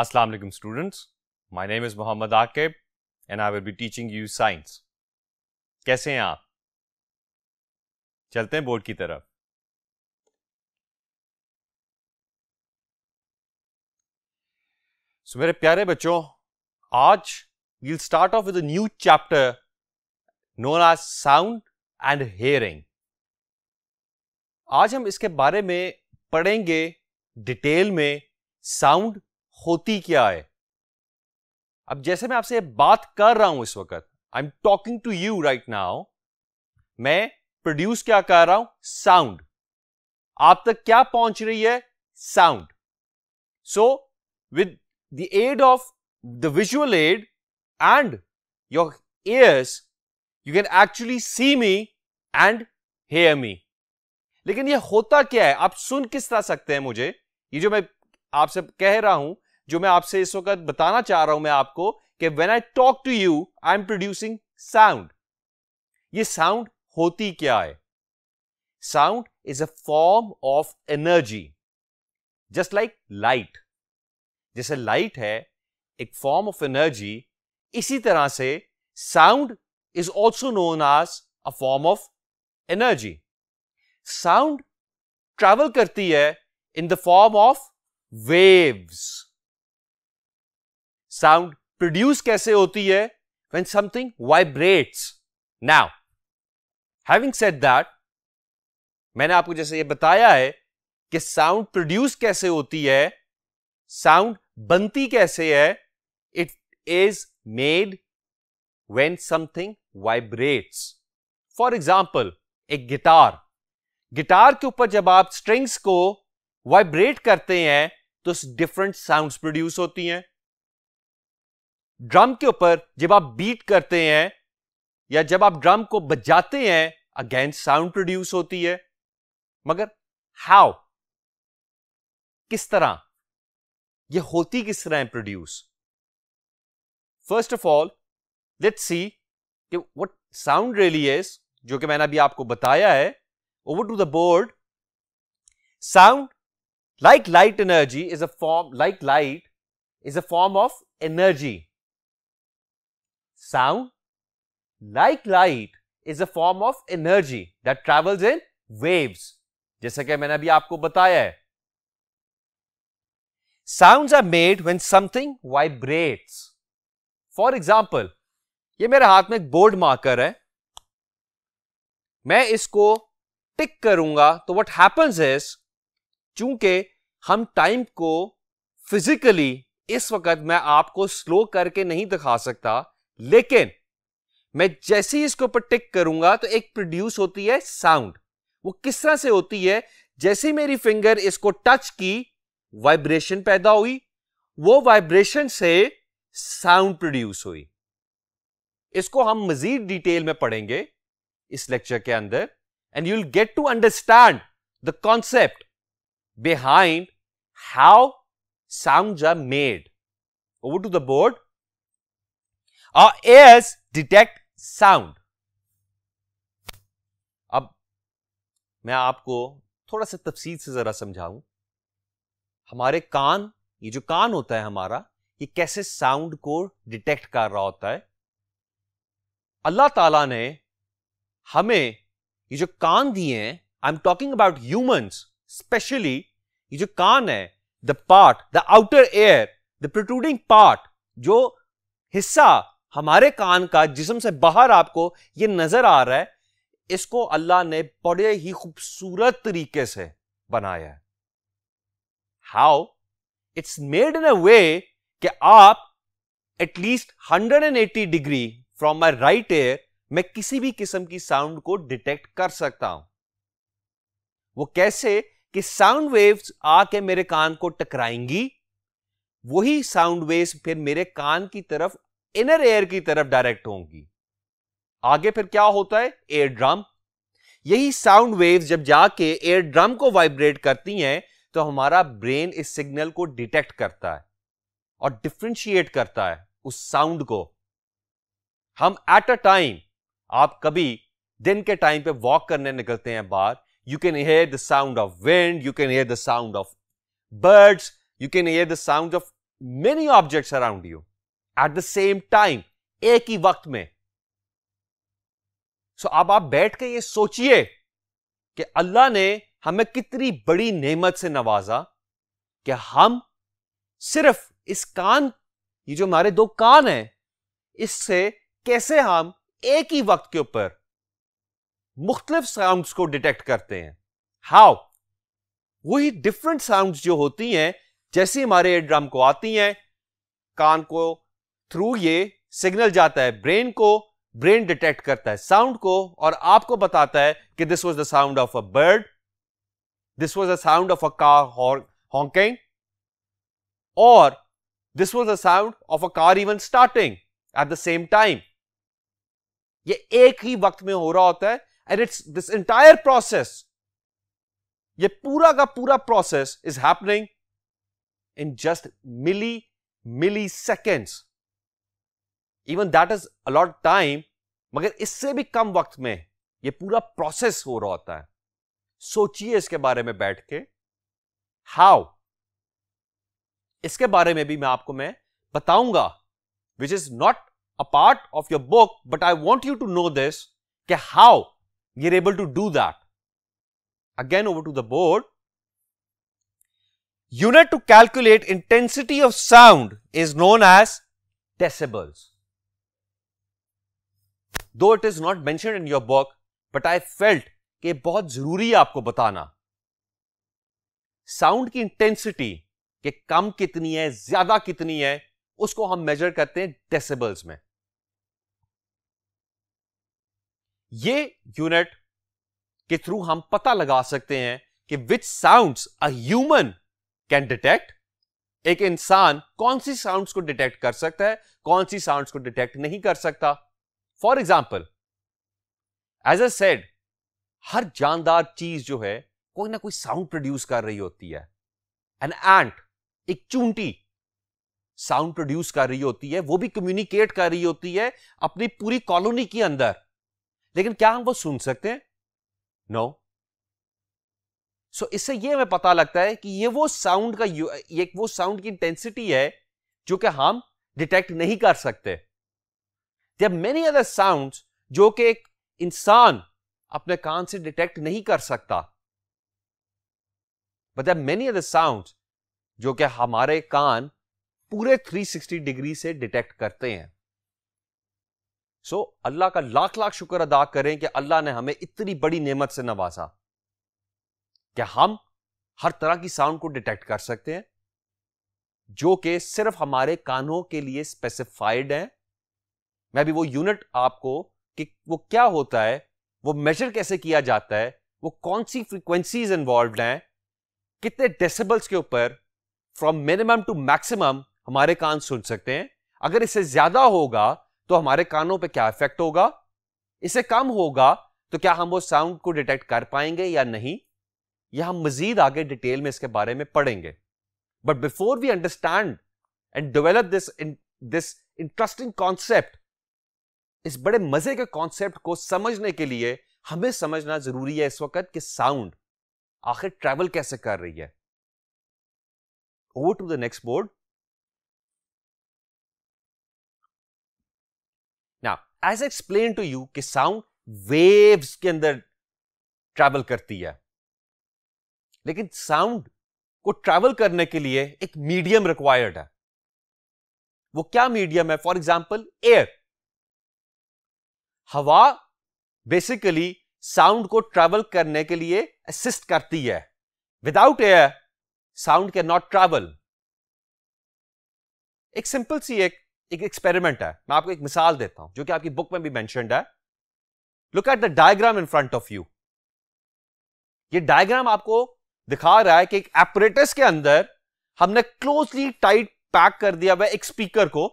Assalamu alaikum students. My name is Mohammad Aqib and I will be teaching you science. कैसे हैं आप चलते हैं बोर्ड की तरफ सो so, मेरे प्यारे बच्चों आज we'll start off with a new chapter known as sound and hearing आज हम इसके बारे में पढ़ेंगे डिटेल में साउंड होती क्या है अब जैसे मैं आपसे बात कर रहा हूं इस वक्त I am talking to you right now मैं प्रोड्यूस क्या कर रहा हूं साउंड आप तक क्या पहुंच रही है sound so with the aid of the visual aid and your ears, you can actually see me and hear me लेकिन ये होता क्या है आप सुन किस तरह सकते हैं मुझे ये जो मैं आपसे कह रहा हूं जो मैं आपसे इस वक्त बताना चाह रहा हूं मैं आपको कि when I talk to you I am producing sound ये साउंड होती क्या है sound is a form of energy just like light जैसे लाइट है एक फॉर्म ऑफ एनर्जी इसी तरह से sound is also known as a form of energy sound travel करती है in the form of waves sound produce कैसे होती है when something vibrates now having said that मैंने आपको जैसे ये बताया है कि साउंड प्रोड्यूस कैसे होती है साउंड बनती कैसे है it is made when something vibrates for example एक गिटार गिटार के ऊपर जब आप स्ट्रिंग्स को वाइब्रेट करते हैं तो डिफरेंट साउंड्स प्रोड्यूस होती हैं ड्रम के ऊपर जब आप बीट करते हैं या जब आप ड्रम को बजाते हैं अगेन साउंड प्रोड्यूस होती है मगर हाउ किस तरह ये होती किस तरह है produce first of all let's see कि व्हाट साउंड रियली इज जो कि मैंने अभी आपको बताया है over to the board sound like light energy is a form like light is a form of energy Sound, like light, is a form of energy that travels in waves. जैसा कि मैंने अभी आपको बताया है Sounds are made when something vibrates. For example, ये मेरे हाथ में एक बोर्ड मार्कर है मैं इसको टिक करूंगा तो व्हाट हैपेंस इज चूंकि हम टाइम को फिजिकली इस वक्त मैं आपको स्लो करके नहीं दिखा सकता लेकिन मैं जैसे ही इसके ऊपर टिक करूंगा तो एक प्रोड्यूस होती है साउंड वो किस तरह से होती है जैसे मेरी फिंगर इसको टच की वाइब्रेशन पैदा हुई वो वाइब्रेशन से साउंड प्रोड्यूस हुई इसको हम मजीद डिटेल में पढ़ेंगे इस लेक्चर के अंदर and you will get to understand the concept behind how sound are made over to the board और एयर्स डिटेक्ट साउंड अब मैं आपको थोड़ा सा तफसील से जरा समझाऊं हमारे कान ये जो कान होता है हमारा ये कैसे साउंड को डिटेक्ट कर रहा होता है अल्लाह ताला ने हमें ये जो कान दिए हैं I am talking about humans specially ये जो कान है the part the outer ear the protruding part जो हिस्सा हमारे कान का जिसम से बाहर आपको ये नजर आ रहा है इसको अल्लाह ने बड़े ही खूबसूरत तरीके से बनाया है how it's made in a way कि आप at least 180 degree from my right ear मैं किसी भी किस्म की साउंड को डिटेक्ट कर सकता हूं वो कैसे कि साउंड वेव्स आके मेरे कान को टकराएंगी वही साउंड वेव्स फिर मेरे कान की तरफ इनर एयर की तरफ डायरेक्ट होंगी आगे फिर क्या होता है एयर ड्रम यही साउंड वेव्स जब जाके एयर ड्रम को वाइब्रेट करती हैं तो हमारा ब्रेन इस सिग्नल को डिटेक्ट करता है और डिफ्रेंशिएट करता है उस साउंड को हम एट अ टाइम आप कभी दिन के टाइम पे वॉक करने निकलते हैं बाहर you can hear the sound of wind you can hear the sound of birds you can hear the sound of many objects around you at the same time एक ही वक्त में सो so, अब आप बैठ के ये सोचिए कि अल्लाह ने हमें कितनी बड़ी नेमत से नवाजा कि हम सिर्फ इस कान ये जो हमारे दो कान हैं इससे कैसे हम एक ही वक्त के ऊपर मुख्तलिफ साउंड्स को डिटेक्ट करते हैं हाउ वही डिफरेंट साउंड्स जो होती हैं जैसे हमारे ड्रम को आती हैं कान को थ्रू ये सिग्नल जाता है ब्रेन को ब्रेन डिटेक्ट करता है साउंड को और आपको बताता है कि this was the sound of a bird this was the sound of a car honking और this was the sound of a car even starting at the same time ये एक ही वक्त में हो रहा होता है and it's this entire process ये पूरा का पूरा process is happening in just milli milli seconds even that is a lot time मगर इससे भी कम वक्त में ये पूरा प्रोसेस हो रहा होता है सोचिए इसके बारे में बैठ के हाउ इसके बारे में भी मैं आपको मैं बताऊंगा which is not a part of your book but I want you to know this के how you're able to do that again over to the board unit to calculate intensity of sound is known as decibels though it is not mention in your book but I felt कि बहुत जरूरी है आपको बताना sound की intensity कि कम कितनी है ज्यादा कितनी है उसको हम मेजर करते हैं डेसिबल्स में ये यूनिट के थ्रू हम पता लगा सकते हैं कि which sounds a human can detect एक इंसान कौन सी साउंड्स को डिटेक्ट कर सकता है कौन सी साउंड्स को डिटेक्ट नहीं कर सकता for example as I said हर जानदार चीज जो है कोई ना कोई साउंड प्रोड्यूस कर रही होती है एन एंट एक चूंटी साउंड प्रोड्यूस कर रही होती है वो भी कम्युनिकेट कर रही होती है अपनी पूरी कॉलोनी के अंदर लेकिन क्या हम वो सुन सकते हैं नो no. सो so, इससे ये हमें पता लगता है कि ये वो साउंड का ये वो साउंड की इंटेंसिटी है जो कि हम डिटेक्ट नहीं कर सकते देर मेनी अदर साउंड जो कि एक इंसान अपने कान से डिटेक्ट नहीं कर सकता but there many other sound जो कि हमारे कान पूरे 360 डिग्री से डिटेक्ट करते हैं सो so, अल्लाह का लाख लाख शुक्र अदा करें कि अल्लाह ने हमें इतनी बड़ी नेमत से नवाजा कि हम हर तरह की साउंड को डिटेक्ट कर सकते हैं जो कि सिर्फ हमारे कानों के लिए स्पेसिफाइड हैं मैं भी वो यूनिट आपको कि वो क्या होता है वो मेजर कैसे किया जाता है वो कौन सी फ्रीक्वेंसीज इन्वॉल्व हैं कितने डेसिबल्स के ऊपर फ्रॉम मिनिमम टू मैक्सिमम हमारे कान सुन सकते हैं अगर इससे ज्यादा होगा तो हमारे कानों पे क्या इफेक्ट होगा इससे कम होगा तो क्या हम वो साउंड को डिटेक्ट कर पाएंगे या नहीं यह हम मजीद आगे डिटेल में इसके बारे में पढ़ेंगे but before we understand and develop this this interesting concept इस बड़े मजे के कॉन्सेप्ट को समझने के लिए हमें समझना जरूरी है इस वक्त कि साउंड आखिर ट्रैवल कैसे कर रही है over to the next board ना एज एक्सप्लेन टू यू कि साउंड वेव्स के अंदर ट्रैवल करती है लेकिन साउंड को ट्रैवल करने के लिए एक मीडियम रिक्वायर्ड है वो क्या मीडियम है फॉर एग्जाम्पल एयर हवा बेसिकली साउंड को ट्रैवल करने के लिए असिस्ट करती है without air sound can not travel एक सिंपल सी एक एक एक्सपेरिमेंट है मैं आपको एक मिसाल देता हूं जो कि आपकी बुक में भी मैंशनड है look at the diagram in front of you ये डायग्राम आपको दिखा रहा है कि एक एपरेटस के अंदर हमने क्लोजली टाइट पैक कर दिया हुआ एक स्पीकर को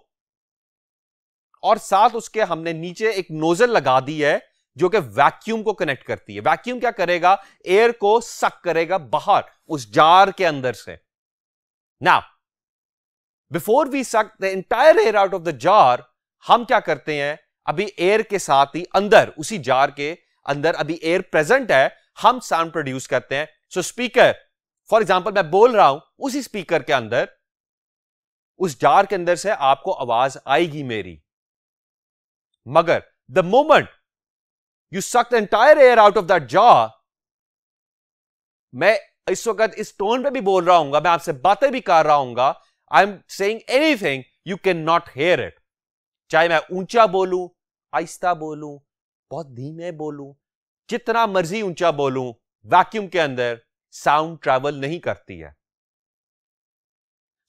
और साथ उसके हमने नीचे एक नोजल लगा दी है जो कि वैक्यूम को कनेक्ट करती है वैक्यूम क्या करेगा एयर को सक करेगा बाहर उस जार के अंदर से ना before we suck the entire air out of the jar हम क्या करते हैं अभी एयर के साथ ही अंदर उसी जार के अंदर अभी एयर प्रेजेंट है हम साउंड प्रोड्यूस करते हैं सो स्पीकर फॉर एग्जाम्पल मैं बोल रहा हूं उसी स्पीकर के अंदर उस जार के अंदर से आपको आवाज आएगी मेरी मगर the moment you suck entire air out of that jar मैं इस वक्त इस टोन पे भी बोल रहा हूंगा मैं आपसे बातें भी कर रहा हूंगा I am saying anything you can not hear it चाहे मैं ऊंचा बोलू आहिस्ता बोलू बहुत धीमे बोलू जितना मर्जी ऊंचा बोलू वैक्यूम के अंदर साउंड ट्रैवल नहीं करती है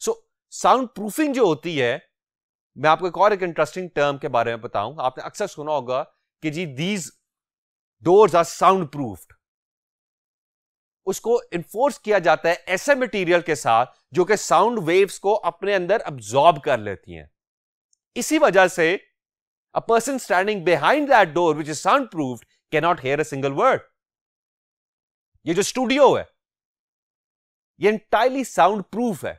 सो साउंड प्रूफिंग जो होती है मैं आपको एक और एक इंटरेस्टिंग टर्म के बारे में बताऊं आपने अक्सर सुना होगा कि जी these doors are sound proofed उसको इन्फोर्स किया जाता है ऐसे मटेरियल के साथ जो कि साउंड वेव्स को अपने अंदर अब्जॉर्ब कर लेती हैं इसी वजह से a person standing behind that door which is sound proof can not hear a single word ये जो स्टूडियो है ये इंटायरली साउंड प्रूफ है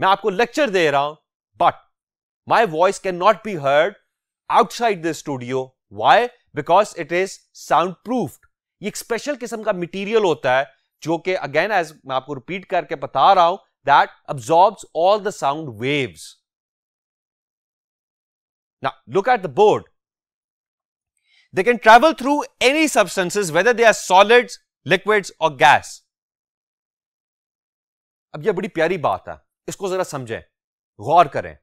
मैं आपको लेक्चर दे रहा हूं but my voice can not be heard outside the studio why because it is sound proof एक स्पेशल किस्म का मटीरियल होता है जो कि अगेन एज मैं आपको रिपीट करके बता रहा हूं that absorb all the sound waves ना look at the board they can travel through any substances whether they are solid liquid और गैस अब यह बड़ी प्यारी बात है इसको जरा समझें गौर करें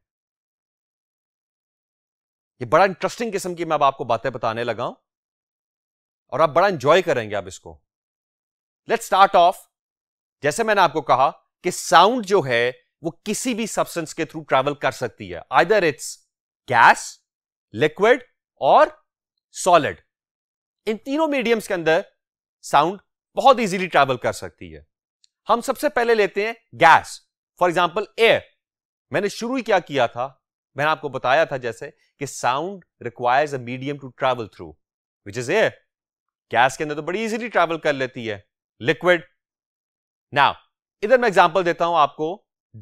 ये बड़ा इंटरेस्टिंग किस्म की मैं अब आपको बातें बताने लगा और आप बड़ा इंजॉय करेंगे आप इसको लेट स्टार्ट ऑफ जैसे मैंने आपको कहा कि साउंड जो है वो किसी भी सब्सटेंस के थ्रू ट्रैवल कर सकती है आइदर इट्स गैस लिक्विड और सॉलिड इन तीनों मीडियम्स के अंदर साउंड बहुत इजीली ट्रैवल कर सकती है हम सबसे पहले लेते हैं गैस फॉर एग्जांपल एयर मैंने शुरू ही क्या किया था मैंने आपको बताया था जैसे कि sound requires a medium to travel through which is air gas के अंदर तो बड़ी इजीली ट्रैवल कर लेती है लिक्विड नाउ इधर मैं एग्जांपल देता हूं आपको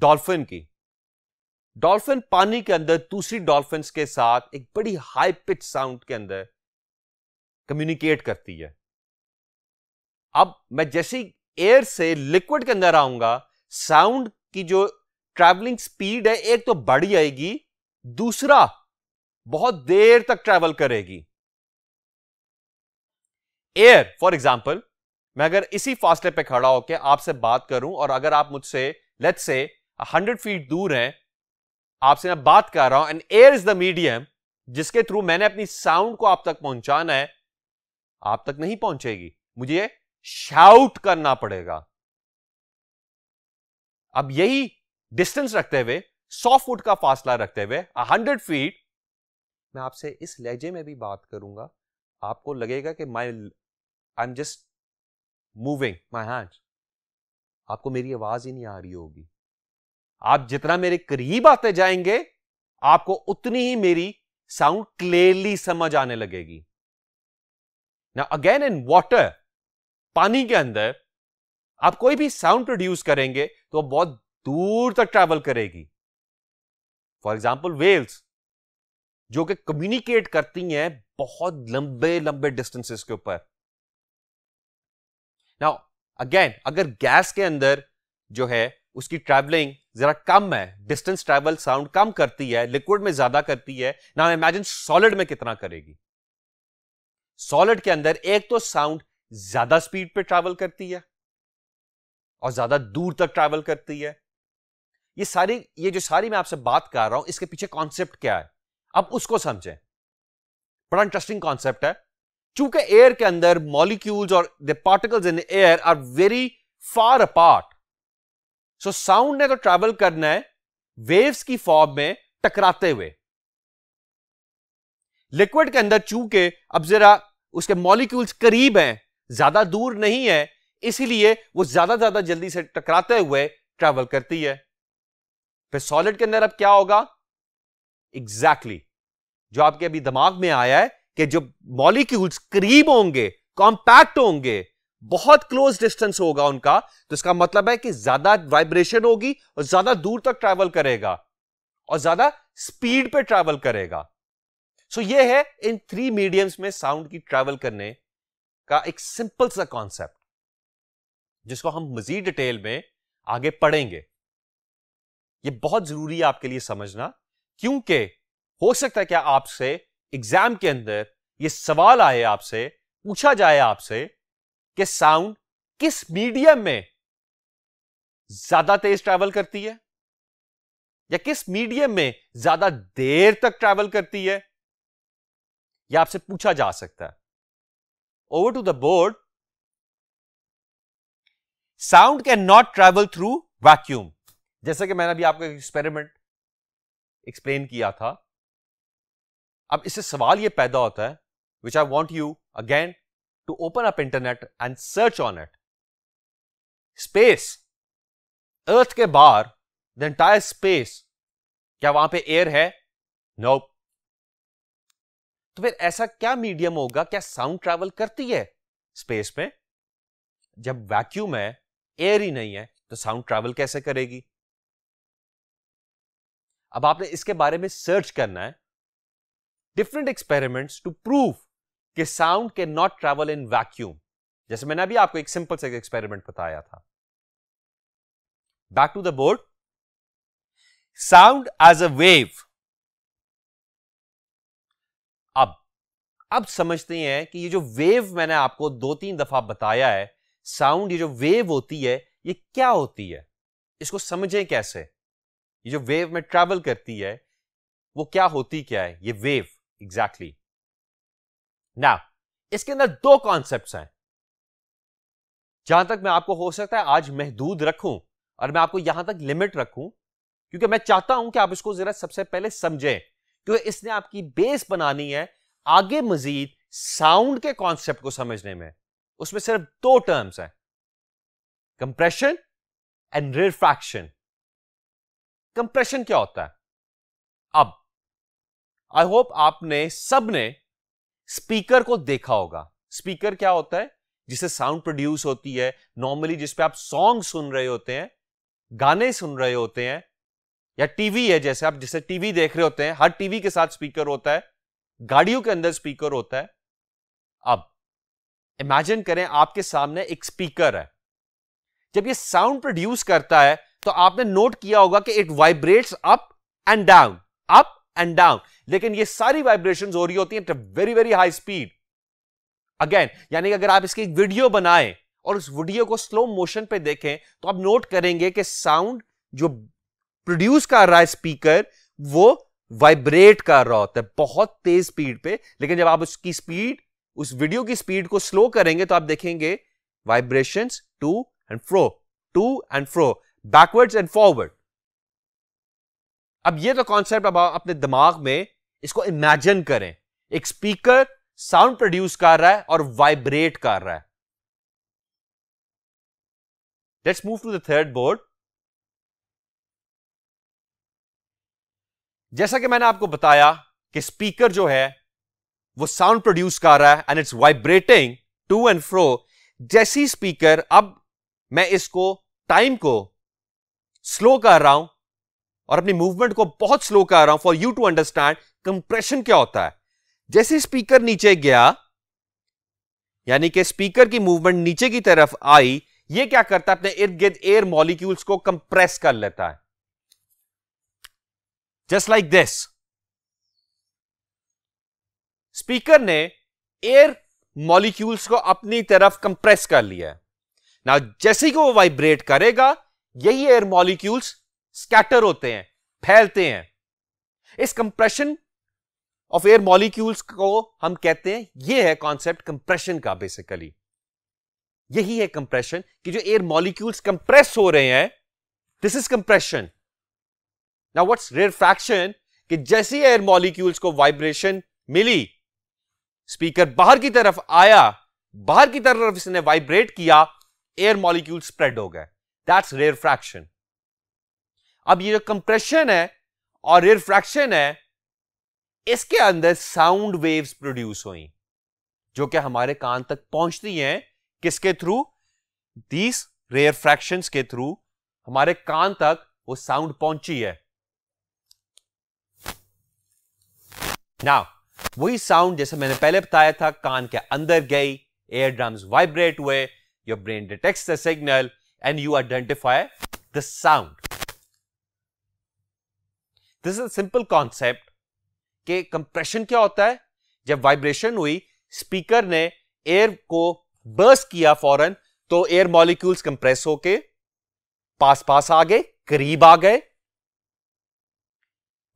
डॉल्फिन की डॉल्फिन पानी के अंदर दूसरी डॉल्फिन के साथ एक बड़ी हाई पिच साउंड के अंदर कम्युनिकेट करती है अब मैं जैसे एयर से लिक्विड के अंदर आऊंगा साउंड की जो ट्रैवलिंग स्पीड है एक तो बढ़ जाएगी दूसरा बहुत देर तक ट्रैवल करेगी एयर फॉर एग्जाम्पल मैं अगर इसी फासले पे खड़ा होकर आपसे बात करूं और अगर आप मुझसे लेट से हंड्रेड फीट दूर हैं आपसे मैं बात कर रहा हूं and air is the medium जिसके थ्रू मैंने अपनी साउंड को आप तक पहुंचाना है आप तक नहीं पहुंचेगी मुझे शाउट करना पड़ेगा अब यही डिस्टेंस रखते हुए सौ फुट का फासला रखते हुए हंड्रेड फीट मैं आपसे इस लहजे में भी बात करूंगा आपको लगेगा कि my I am just moving my hand आपको मेरी आवाज ही नहीं आ रही होगी आप जितना मेरे करीब आते जाएंगे आपको उतनी ही मेरी साउंड क्लियरली समझ आने लगेगी ना अगेन इन वॉटर पानी के अंदर आप कोई भी साउंड प्रोड्यूस करेंगे तो बहुत दूर तक ट्रैवल करेगी फॉर एग्जाम्पल वेल्स जो कि कम्युनिकेट करती हैं बहुत लंबे लंबे डिस्टेंसेस के ऊपर नाउ अगेन अगर गैस के अंदर जो है उसकी ट्रैवलिंग जरा कम है डिस्टेंस ट्रैवल साउंड कम करती है लिक्विड में ज्यादा करती है ना इमेजिन सॉलिड में कितना करेगी सॉलिड के अंदर एक तो साउंड ज्यादा स्पीड पे ट्रैवल करती है और ज्यादा दूर तक ट्रैवल करती है ये सारी ये जो सारी मैं आपसे बात कर रहा हूं इसके पीछे कॉन्सेप्ट क्या है अब उसको समझें बड़ा इंटरेस्टिंग कॉन्सेप्ट है चूंकि एयर के अंदर मॉलिक्यूल्स और the particles in air are very far apart so sound ने तो ट्रेवल करना है वेव्स की फॉर्म में टकराते हुए लिक्विड के अंदर चूंकि अब जरा उसके मॉलिक्यूल्स करीब हैं ज्यादा दूर नहीं है इसीलिए वो ज्यादा ज्यादा जल्दी से टकराते हुए ट्रैवल करती है फिर सॉलिड के अंदर अब क्या होगा एग्जैक्टली exactly. जो आपके अभी दिमाग में आया है कि जो मॉलिक्यूल्स करीब होंगे कॉम्पैक्ट होंगे बहुत क्लोज डिस्टेंस होगा उनका तो इसका मतलब है कि ज्यादा वाइब्रेशन होगी और ज्यादा दूर तक ट्रैवल करेगा और ज्यादा स्पीड पे ट्रैवल करेगा सो so ये है इन थ्री मीडियम्स में साउंड की ट्रैवल करने का एक सिंपल सा कॉन्सेप्ट जिसको हम मजीद डिटेल में आगे पढ़ेंगे ये बहुत जरूरी है आपके लिए समझना क्योंकि हो सकता है क्या आपसे एग्जाम के अंदर ये सवाल आए आपसे पूछा जाए आपसे कि साउंड किस मीडियम में ज्यादा तेज ट्रैवल करती है या किस मीडियम में ज्यादा देर तक ट्रैवल करती है यह आपसे पूछा जा सकता है over to the board sound can not travel through vacuum जैसे कि मैंने अभी आपको एक्सपेरिमेंट एक्सप्लेन किया था अब इससे सवाल ये पैदा होता है which I want you again to open up internet and search on it space earth के बाहर द एंटायर स्पेस क्या वहां पे एयर है नो nope. तो फिर ऐसा क्या मीडियम होगा क्या साउंड ट्रैवल करती है स्पेस में जब वैक्यूम है एयर ही नहीं है तो साउंड ट्रैवल कैसे करेगी अब आपने इसके बारे में सर्च करना है डिफरेंट एक्सपेरिमेंट्स टू प्रूव कि sound can not travel in vacuum जैसे मैंने अभी आपको एक सिंपल से एक्सपेरिमेंट बताया था back to the board sound as a wave अब अब समझते हैं कि ये जो वेव मैंने आपको दो तीन दफा बताया है साउंड ये जो वेव होती है ये क्या होती है इसको समझें कैसे ये जो वेव में ट्रेवल करती है वो क्या होती क्या है ये वेव एग्जैक्टली exactly. ना इसके अंदर दो कॉन्सेप्ट हैं जहां तक मैं आपको हो सकता है आज महदूद रखूं और मैं आपको यहां तक लिमिट रखूं क्योंकि मैं चाहता हूं कि आप इसको जरा सबसे पहले समझें क्योंकि इसने आपकी बेस बनानी है आगे मजीद साउंड के कॉन्सेप्ट को समझने में उसमें सिर्फ दो टर्म्स हैं कंप्रेशन एंड रिफ्रैक्शन कंप्रेशन क्या होता है अब आई होप आपने सबने स्पीकर को देखा होगा स्पीकर क्या होता है जिसे साउंड प्रोड्यूस होती है नॉर्मली जिसपे आप सॉन्ग सुन रहे होते हैं गाने सुन रहे होते हैं या टीवी है जैसे आप जिसे टीवी देख रहे होते हैं हर टीवी के साथ स्पीकर होता है गाड़ियों के अंदर स्पीकर होता है अब इमेजिन करें आपके सामने एक स्पीकर है जब ये साउंड प्रोड्यूस करता है तो आपने नोट किया होगा कि it vibrates up and down up and down लेकिन ये सारी वाइब्रेशन हो रही होती है very very high speed again यानी कि अगर आप इसकी वीडियो बनाएं और उस वीडियो को स्लो मोशन पे देखें तो आप नोट करेंगे कि साउंड जो प्रोड्यूस कर रहा है स्पीकर वो वाइब्रेट कर रहा होता है बहुत तेज स्पीड पे लेकिन जब आप उसकी स्पीड उस वीडियो की स्पीड को स्लो करेंगे तो आप देखेंगे vibrations to and fro to and fro backwards and forward अब ये तो कॉन्सेप्ट अब अपने दिमाग में इसको इमेजिन करें एक स्पीकर साउंड प्रोड्यूस कर रहा है और वाइब्रेट कर रहा है let's move to the third board जैसा कि मैंने आपको बताया कि स्पीकर जो है वो साउंड प्रोड्यूस कर रहा है and it's vibrating to and fro जैसी स्पीकर अब मैं इसको टाइम को स्लो कर रहा हूं और अपनी मूवमेंट को बहुत स्लो कर रहा हूं for you to understand compression क्या होता है जैसे स्पीकर नीचे गया यानी कि स्पीकर की मूवमेंट नीचे की तरफ आई ये क्या करता है अपने इर्द गिर्द एयर मॉलिक्यूल्स को कंप्रेस कर लेता है जस्ट लाइक दिस स्पीकर ने एयर मॉलिक्यूल्स को अपनी तरफ कंप्रेस कर लिया है ना जैसे ही वो वाइब्रेट करेगा यही एयर मॉलिक्यूल्स स्कैटर होते हैं फैलते हैं इस कंप्रेशन ऑफ एयर मॉलिक्यूल्स को हम कहते हैं यह है कॉन्सेप्ट कंप्रेशन का बेसिकली यही है कंप्रेशन कि जो एयर मॉलिक्यूल्स कंप्रेस हो रहे हैं this is compression now what's fraction कि जैसे एयर मॉलिक्यूल्स को वाइब्रेशन मिली स्पीकर बाहर की तरफ आया बाहर की तरफ इसने वाइब्रेट किया एयर मॉलिक्यूल स्प्रेड हो गए दैट्स रेयर फ्रैक्शन अब ये जो कंप्रेशन है और रेयर फ्रैक्शन है इसके अंदर साउंड वेव्स प्रोड्यूस हुई जो कि हमारे कान तक पहुंचती हैं किसके थ्रू दीस रेयर फ्रैक्शन के थ्रू हमारे कान तक वो साउंड पहुंची है ना वही साउंड जैसे मैंने पहले बताया था कान के अंदर गई एयर ड्रम्स वाइब्रेट हुए your brain detects the signal and you identify the sound. This is simple concept कि कंप्रेशन क्या होता है जब वाइब्रेशन हुई स्पीकर ने एयर को बर्स किया फॉरन तो एयर मॉलिक्यूल्स कंप्रेस होके पास पास आ गए करीब आ गए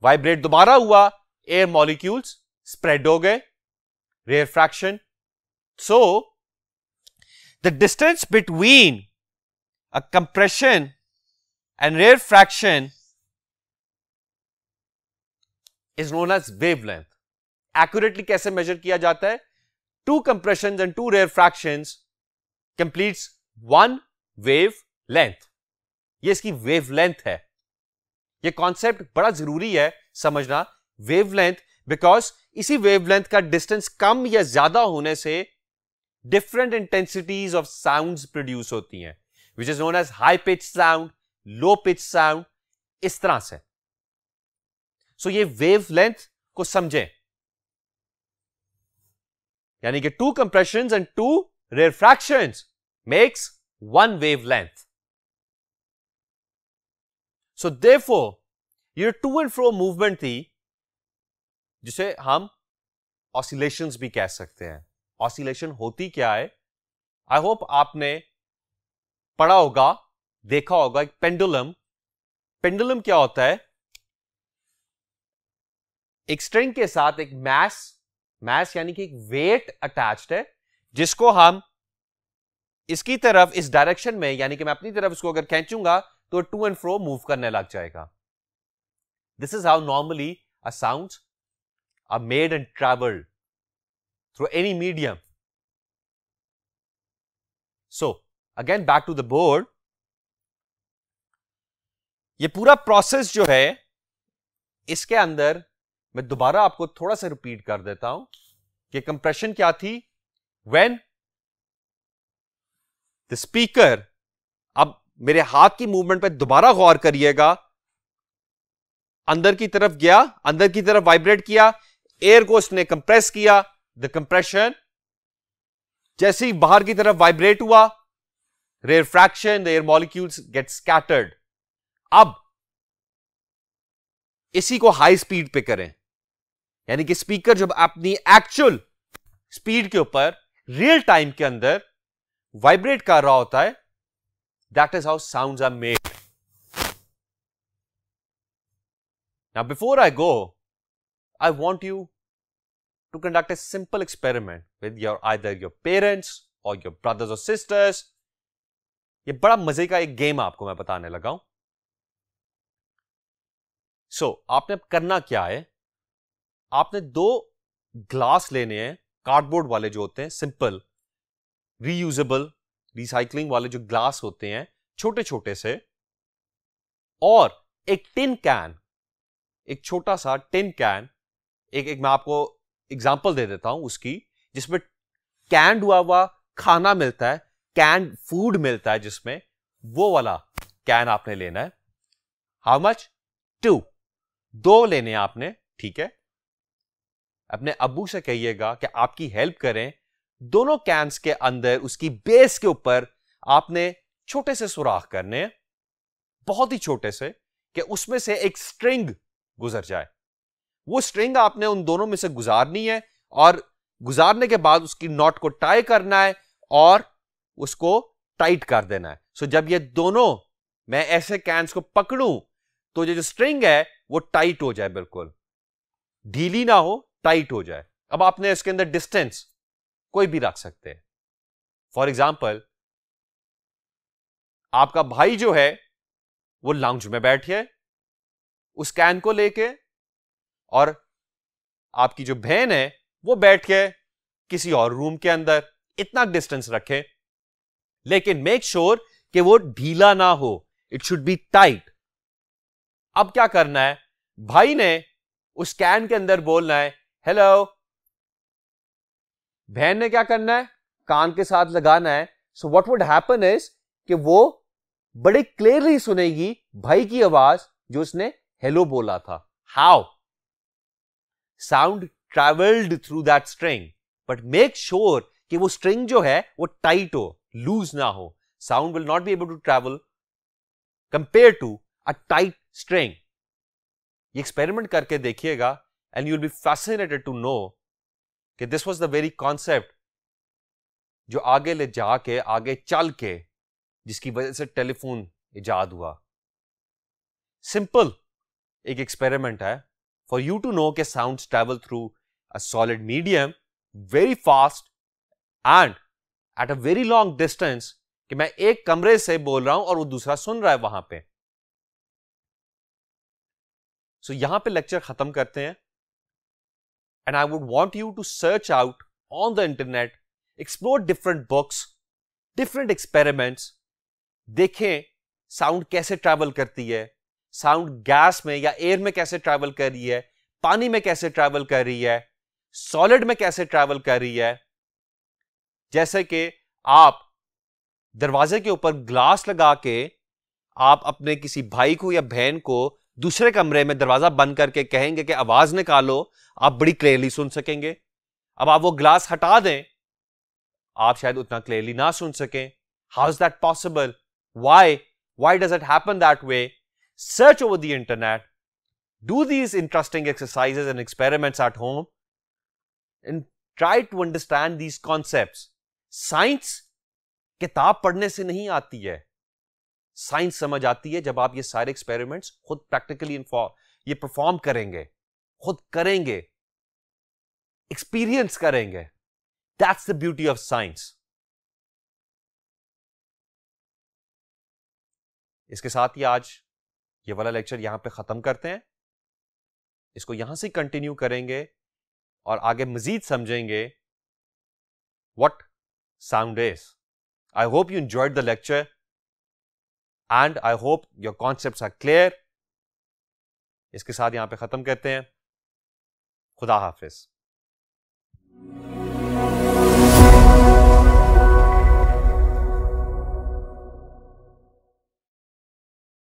वाइब्रेट दोबारा हुआ एयर मॉलिक्यूल्स स्प्रेड हो गए rarefaction so the distance between a compression and rare fraction is known as wavelength. Accurately kaise measure kiya jata hai Two compressions and two rare fractions completes one wave length ye iski wavelength hai ye concept bada zaruri hai samajhna wavelength because isi wavelength ka distance kam ya zyada hone se different intensities of sounds produce hoti hain which is known as high pitch sound low pitch sound इस तरह से so so, ये wavelength को समझें यानी कि two compression and two refraction makes one wavelength so they for ये to and fro movement थी जिसे हम ऑसिलेशन भी कह सकते हैं ऑसिलेशन होती क्या है आई होप आपने पढ़ा होगा देखा होगा एक पेंडुलम पेंडुलम क्या होता है एक स्ट्रिंग के साथ एक मैस मैस यानी कि एक वेट अटैच्ड है जिसको हम इसकी तरफ इस डायरेक्शन में यानी कि मैं अपनी तरफ इसको अगर खेचूंगा तो टू एंड फ्रो मूव करने लग जाएगा this is how normally a sound a made and travelled through any medium so again back to the board ये पूरा प्रोसेस जो है इसके अंदर मैं दोबारा आपको थोड़ा सा रिपीट कर देता हूं कि कंप्रेशन क्या थी व्हेन द स्पीकर अब मेरे हाथ की मूवमेंट पे दोबारा गौर करिएगा अंदर की तरफ गया अंदर की तरफ वाइब्रेट किया एयर को उसने कंप्रेस किया द कंप्रेशन जैसे ही बाहर की तरफ वाइब्रेट हुआ rarefaction rare molecules get scattered अब इसी को हाई स्पीड पे करें यानी कि स्पीकर जब अपनी एक्चुअल स्पीड के ऊपर रियल टाइम के अंदर वाइब्रेट कर रहा होता है that is how sound are made Now, before I go, I want you to conduct a simple experiment with your either your parents or your brothers or sisters ये बड़ा मजे का एक गेम आपको मैं बताने लगा हूं सो so, आपने करना क्या है आपने दो ग्लास लेने हैं कार्डबोर्ड वाले जो होते हैं सिंपल रीयूजेबल रिसाइकलिंग वाले जो ग्लास होते हैं छोटे छोटे से और एक टिन कैन एक छोटा सा टिन कैन एक एक मैं आपको एग्जांपल दे देता हूं उसकी जिसमें कैंड हुआ हुआ खाना मिलता है कैन फूड मिलता है जिसमें वो वाला कैन आपने लेना है हाउ मच टू दो लेने आपने ठीक है अपने अबू से कहिएगा कि आपकी हेल्प करें दोनों कैंस के अंदर उसकी बेस के ऊपर आपने छोटे से सुराख करने बहुत ही छोटे से कि उसमें से एक स्ट्रिंग गुजर जाए वो स्ट्रिंग आपने उन दोनों में से गुजारनी है और गुजारने के बाद उसकी नॉट को टाई करना है और उसको टाइट कर देना है सो जब ये दोनों मैं ऐसे कैंस को पकड़ूं तो ये जो स्ट्रिंग है वो टाइट हो जाए बिल्कुल ढीली ना हो टाइट हो जाए अब आपने इसके अंदर डिस्टेंस कोई भी रख सकते हैं फॉर एग्जाम्पल आपका भाई जो है वो लाउंज में बैठिए उस कैन को लेके और आपकी जो बहन है वो बैठ के किसी और रूम के अंदर इतना डिस्टेंस रखें लेकिन मेक श्योर sure कि वो ढीला ना हो इट शुड बी टाइट अब क्या करना है भाई ने उस कैन के अंदर बोलना है हेलो बहन ने क्या करना है कान के साथ लगाना है so what would happen is कि वो बड़े क्लियरली सुनेगी भाई की आवाज जो उसने हेलो बोला था how sound travelled through that string but make sure कि वो स्ट्रिंग जो है वो टाइट हो लूज ना हो sound will not be able to travel compare to a tight string ये एक्सपेरिमेंट करके देखिएगा and you will be fascinated to know कि this was the very concept जो आगे ले जाके आगे चल के जिसकी वजह से टेलीफोन इजाद हुआ सिंपल एक एक्सपेरिमेंट है फॉर यू टू नो के sound travel through a solid medium very fast and at a very long distance कि मैं एक कमरे से बोल रहा हूं और वो दूसरा सुन रहा है वहां पे सो so, यहां पे लेक्चर खत्म करते हैं and I would want you to search out on the internet explore different books different experiments देखें साउंड कैसे ट्रैवल करती है साउंड गैस में या एयर में कैसे ट्रैवल कर रही है पानी में कैसे ट्रैवल कर रही है सॉलिड में कैसे ट्रैवल कर रही है जैसे कि आप दरवाजे के ऊपर ग्लास लगा के आप अपने किसी भाई को या बहन को दूसरे कमरे में दरवाजा बंद करके कहेंगे कि आवाज निकालो आप बड़ी क्लियरली सुन सकेंगे अब आप वो ग्लास हटा दें आप शायद उतना क्लियरली ना सुन सकें how is that possible why why does it happen that we search over the internet do these interesting exercises and experiments at home and try to understand these concept science किताब पढ़ने से नहीं आती है science समझ आती है जब आप ये सारे एक्सपेरिमेंट्स खुद प्रैक्टिकली ये परफॉर्म करेंगे खुद करेंगे एक्सपीरियंस करेंगे that's the beauty of science इसके साथ ही आज ये वाला लेक्चर यहां पे खत्म करते हैं इसको यहां से कंटिन्यू करेंगे और आगे मजीद समझेंगे what sound is. I hope you enjoyed the lecture and I hope your concept are clear इसके साथ यहां पे खत्म करते हैं खुदा हाफिज़